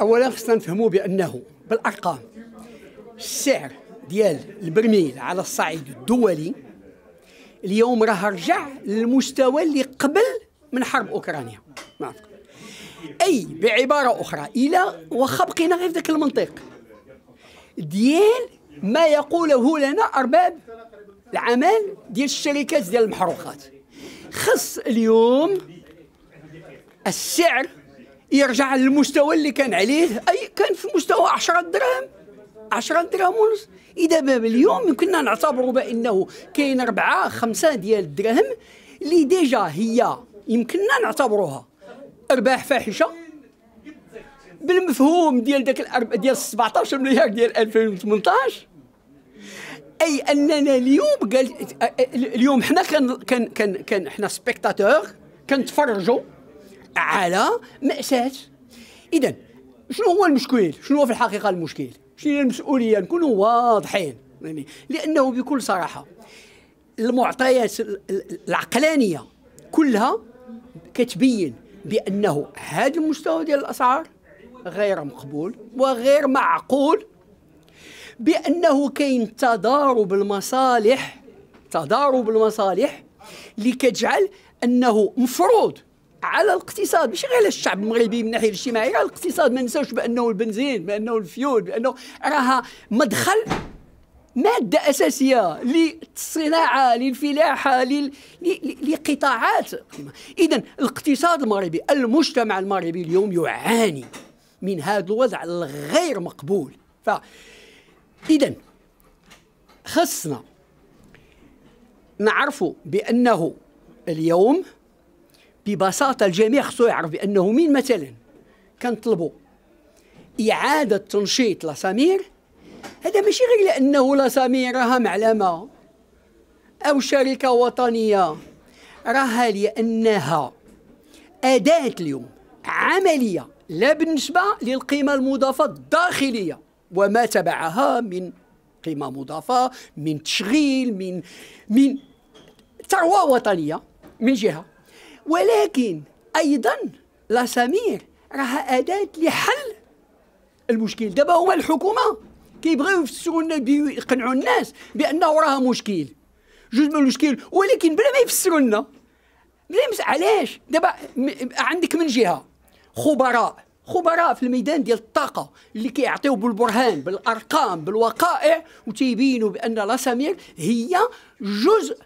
اولا خصنا نفهموا بانه بالارقام السعر ديال البرميل على الصعيد الدولي اليوم راه رجع للمستوى اللي قبل من حرب اوكرانيا اي بعباره اخرى الى واخا بقينا غير في ذاك المنطق ديال ما يقوله لنا ارباب العمل ديال الشركات ديال المحروقات خص اليوم السعر يرجع للمستوى اللي كان عليه اي كان في مستوى 10 دراهم 10 دراهم ونص اذا باب اليوم يمكننا نعتبروا بانه كاين أربعة خمسة ديال الدراهم اللي ديجا هي يمكننا نعتبروها ارباح فاحشه بالمفهوم ديال داك الأرب... ديال 17 مليار ديال 2018 اي اننا اليوم قال اليوم حنا كان كان كان, كان حنا سبيكتاتور كنتفرجوا على مأساة إذا شنو هو المشكل؟ شنو هو في الحقيقة المشكل؟ شنو هي المسؤولية؟ نكونوا واضحين يعني لأنه بكل صراحة المعطيات العقلانية كلها كتبين بأنه هذا المستوى ديال الأسعار غير مقبول وغير معقول بأنه كاين تضارب المصالح تضارب المصالح اللي كتجعل أنه مفروض على الاقتصاد مش غير الشعب المغربي من الناحيه الاجتماعيه على الاقتصاد ما ننساوش بانه البنزين بانه الفيول بانه راها مدخل ماده اساسيه للصناعه للفلاحه لل... لقطاعات اذا الاقتصاد المغربي المجتمع المغربي اليوم يعاني من هذا الوضع الغير مقبول ف اذا خصنا نعرفوا بانه اليوم ببساطه الجميع خصو يعرف بانه مين مثلا كنطلبوا اعاده تنشيط لسمير هذا ماشي غير لانه لسمير راها معلمه او شركه وطنيه راها لانها اداه اليوم عمليه لا بالنسبه للقيمه المضافه الداخليه وما تبعها من قيمه مضافه من تشغيل من من ثروه وطنيه من جهه ولكن أيضا لاسامير راها أداة لحل المشكل دابا هما الحكومة كيبغيو يفسروا لنا يقنعوا الناس بأنه راه مشكل جزء من المشكل ولكن بلا ما يفسروا لنا بلا علاش دابا عندك من جهة خبراء خبراء في الميدان ديال الطاقه اللي كيعطيو بالبرهان بالارقام بالوقائع وتيبينوا بان لاسامير هي جزء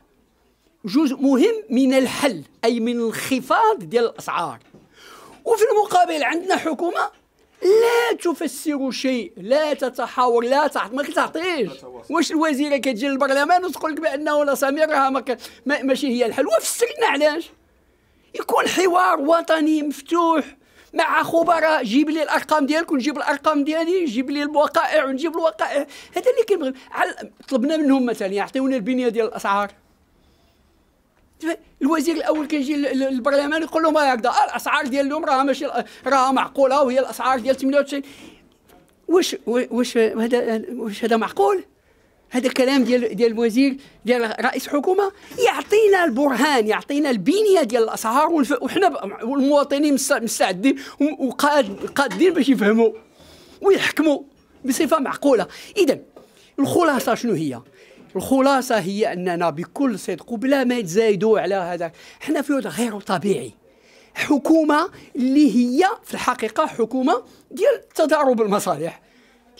جزء مهم من الحل اي من انخفاض ديال الاسعار وفي المقابل عندنا حكومه لا تفسر شيء لا تتحاور لا تعط ما كتعطيش واش الوزيره كتجي للبرلمان وتقول لك بانه لا سمير راه ما ماشي هي الحل وفسر لنا علاش يكون حوار وطني مفتوح مع خبراء جيب لي الارقام ديالك ونجيب الارقام ديالي جيب لي الوقائع ونجيب الوقائع هذا اللي كنبغي طلبنا منهم مثلا يعطيونا البنيه ديال الاسعار الوزير الاول كيجي للبرلمان يقول لهم هكذا الاسعار ديال اليوم راه ماشي راه معقوله وهي الاسعار ديال 98 واش واش هذا واش هذا معقول هذا الكلام ديال ديال الوزير ديال رئيس حكومه يعطينا البرهان يعطينا البنيه ديال الاسعار وحنا والمواطنين مستعدين وقادين باش يفهموا ويحكموا بصفه معقوله اذا الخلاصه شنو هي الخلاصه هي اننا بكل صدق وبلا ما يتزايدوا على هذا حنا في وضع غير طبيعي حكومه اللي هي في الحقيقه حكومه ديال تضارب المصالح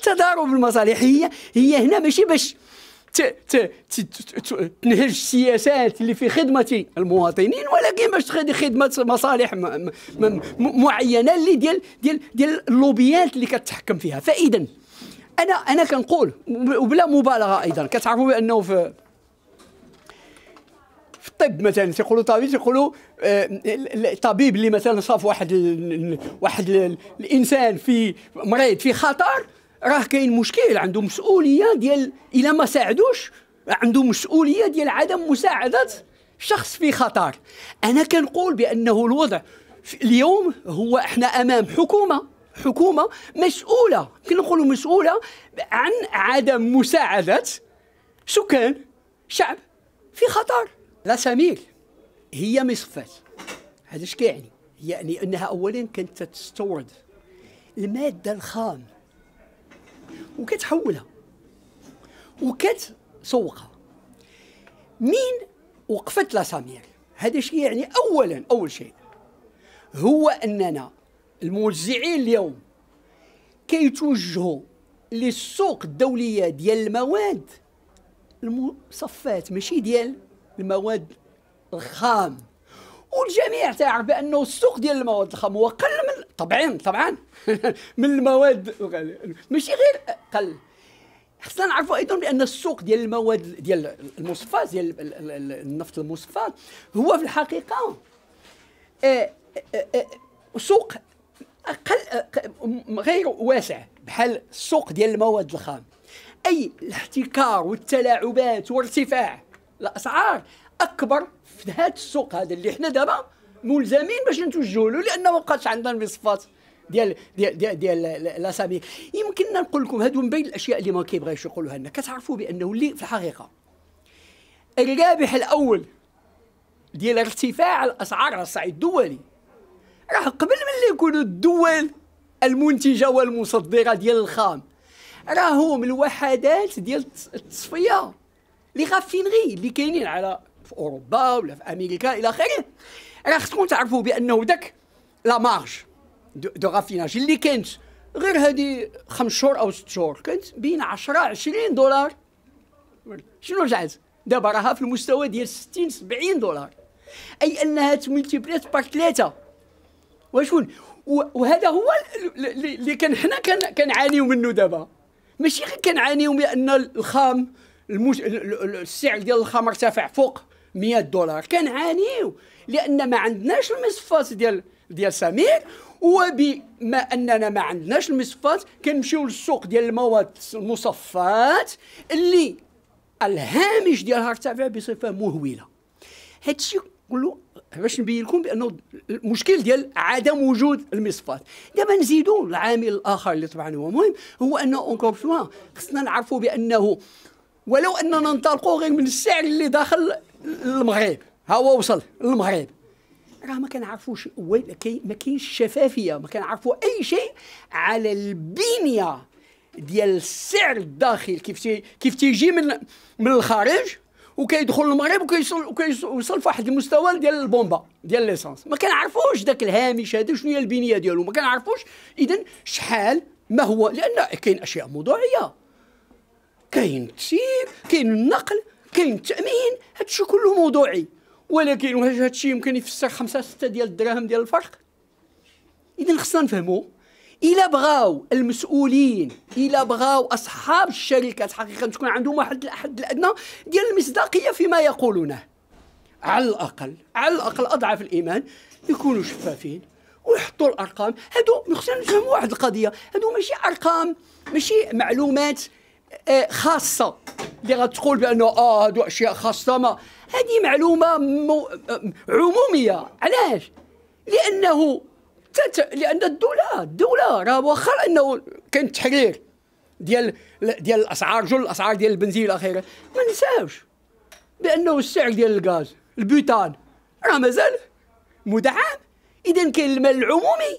تضارب المصالح هي هي هنا ماشي باش تنهج السياسات اللي في خدمة المواطنين ولكن باش تخدم خدمة مصالح معينة اللي ديال ديال ديال اللوبيات اللي كتحكم فيها فإذا انا انا كنقول وبلا مبالغه ايضا كتعرفوا بانه في في الطب مثلا تيقولوا طبيب تيقولوا الطبيب آه، اللي مثلا صاف واحد واحد الانسان في مريض في خطر راه كاين مشكل عنده مسؤوليه ديال الا ما ساعدوش عنده مسؤوليه ديال عدم مساعده شخص في خطر انا كنقول بانه الوضع اليوم هو احنا امام حكومه حكومه مسؤوله كنا نقولوا مسؤوله عن عدم مساعده سكان شعب في خطر لا سميل هي مصفات هذا اش كيعني يعني انها اولا كانت تستورد الماده الخام وكتحولها وكتسوقها مين وقفت لا سمير هذا الشيء يعني اولا اول شيء هو اننا الموزعين اليوم كيتوجهوا للسوق الدوليه ديال المواد المصفات ماشي ديال المواد الخام والجميع تعرف بانه السوق ديال المواد الخام هو قل من طبعا طبعا من المواد ماشي غير قل خصنا نعرفوا ايضا بان السوق ديال المواد ديال المصفات ديال النفط المصفات هو في الحقيقه آه، آه، آه، سوق اقل غير واسع بحال السوق ديال المواد الخام اي الاحتكار والتلاعبات وارتفاع الاسعار اكبر في هذا السوق هذا اللي حنا دابا ملزمين باش نتوجهوا له لانه ما بقاش عندنا المصفات ديال ديال ديال, ديال الاسامي يمكننا نقول لكم هادو من بين الاشياء اللي ما كيبغيوش يقولوها لنا كتعرفوا بانه اللي في الحقيقه الرابح الاول ديال ارتفاع الاسعار على الصعيد الدولي راه قبل ملي يكونوا الدول المنتجه والمصدره ديال الخام راهم الوحدات ديال التصفيه اللي غافينغي اللي كاينين على في اوروبا ولا في امريكا الى اخره راه خصكم تعرفوا بانه داك لا مارج دو غافيناج اللي كانت غير هذه خمس شهور او ست شهور كانت بين 10 20 دولار شنو رجعت دابا راها في المستوى ديال 60 70 دولار اي انها تملتيبليت بار ثلاثه وشكون وهذا هو اللي كان حنا كنعانيو منه دابا ماشي غير كنعانيو بان الخام المش... السعر ديال الخام ارتفع فوق 100 دولار كنعانيو لان ما عندناش المصفات ديال ديال سمير وبما اننا ما عندناش المصفات كنمشيو للسوق ديال المواد المصفات اللي الهامش ديالها ارتفع بصفه مهوله هادشي كله باش نبين لكم بانه المشكل ديال عدم وجود المصفات دابا نزيدوا العامل الاخر اللي طبعا هو مهم هو انه اونكور شوا خصنا نعرفوا بانه ولو اننا ننطلقوا غير من السعر اللي داخل المغرب ها هو وصل للمغرب راه ما كنعرفوش ما كاينش شفافيه ما كنعرفوا اي شيء على البنيه ديال السعر الداخل كيف تي كيف تيجي من من الخارج وكيدخل المغرب وكيوصل وكيوصل فواحد المستوى ديال البومبا ديال ليسانس ما كنعرفوش داك الهامش هذا شنو هي البنيه ديالو ما كنعرفوش اذا شحال ما هو لان كاين اشياء موضوعيه كاين التسيير كاين النقل كاين التامين هادشي كله موضوعي ولكن واش هادشي يمكن يفسر خمسة ستة ديال الدراهم ديال الفرق اذا خصنا نفهموا إلا بغاو المسؤولين إلا بغاو أصحاب الشركات حقيقة تكون عندهم واحد الحد الأدنى ديال المصداقية فيما يقولونه على الأقل على الأقل أضعف الإيمان يكونوا شفافين ويحطوا الارقام هادو خصنا نفهموا واحد القضيه هادو ماشي ارقام ماشي معلومات آه، خاصه اللي غتقول بانه اه هادو اشياء خاصه ما هذه معلومه مو آه، عموميه علاش لانه لان الدوله الدوله راه واخا انه كان التحرير ديال ديال الاسعار جل الاسعار ديال البنزين الى اخره ما نساوش بانه السعر ديال الغاز البوتان راه مازال مدعم اذا كاين المال العمومي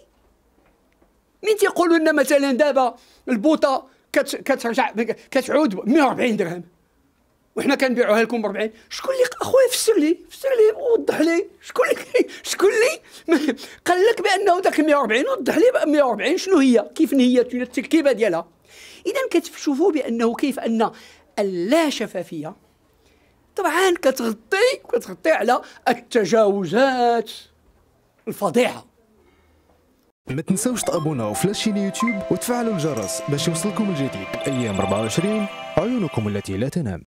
مين تيقولوا لنا مثلا دابا البوطه كترجع كتعود 140 درهم وحنا كنبيعوها لكم ب 40 شكون اللي اخويا فسر لي فسر لي وضح لي شكون اللي شكون اللي قال لك بانه ذاك 140 وضح لي 140 شنو هي كيف هي التركيبه ديالها اذا كتشوفوا بانه كيف ان اللا شفافيه طبعا كتغطي كتغطي على التجاوزات الفظيعه ما تنساوش تابوناو في لاشين يوتيوب وتفعلوا الجرس باش يوصلكم الجديد ايام 24 عيونكم التي لا تنام